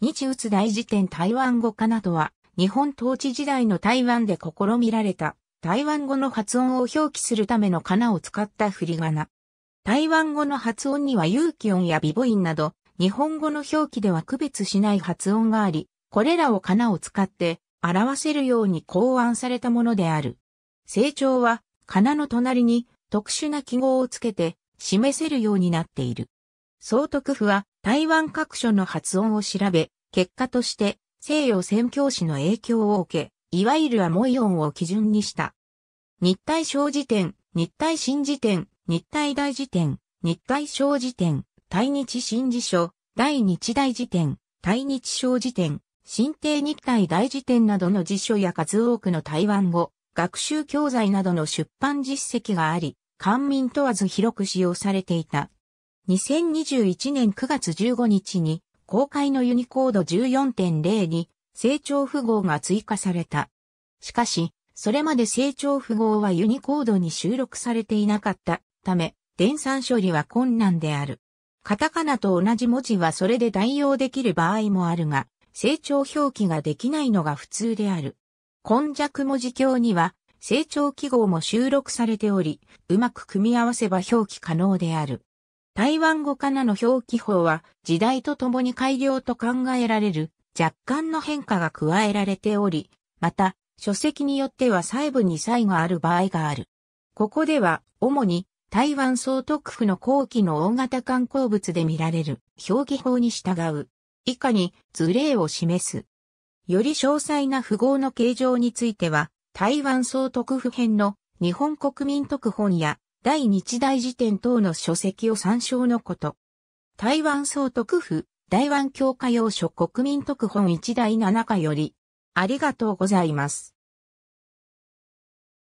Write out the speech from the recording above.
日仏大辞典台湾語かなとは、日本統治時代の台湾で試みられた、台湾語の発音を表記するためのかなを使った振り仮名。台湾語の発音には有機音や微母音など、日本語の表記では区別しない発音があり、これらをかなを使って表せるように考案されたものである。成長は、かなの隣に特殊な記号をつけて示せるようになっている。総督府は台湾各所の発音を調べ、結果として、西洋宣教師の影響を受け、いわゆるアモイオンを基準にした。日体小辞典、日体新辞典、日体大辞典、日体小辞典、対日新辞書、大日大辞典、対日小辞典、新帝日体大辞典などの辞書や数多くの台湾語、学習教材などの出版実績があり、官民問わず広く使用されていた。2021年9月15日に公開のユニコード14.0に成長符号が追加された。しかし、それまで成長符号はユニコードに収録されていなかったため、電算処理は困難である。カタカナと同じ文字はそれで代用できる場合もあるが、成長表記ができないのが普通である。根弱文字鏡には、成長記号も収録されており、うまく組み合わせば表記可能である。台湾語かなの表記法は時代とともに改良と考えられる若干の変化が加えられており、また書籍によっては細部に差異がある場合がある。ここでは主に台湾総督府の後期の大型観光物で見られる表記法に従う。以下に図例を示す。より詳細な符号の形状については、台湾総督府編の日本国民特本や大日大辞典等の書籍を参照のこと。台湾総督府、台湾教科要書国民特本一第7課より、ありがとうございます。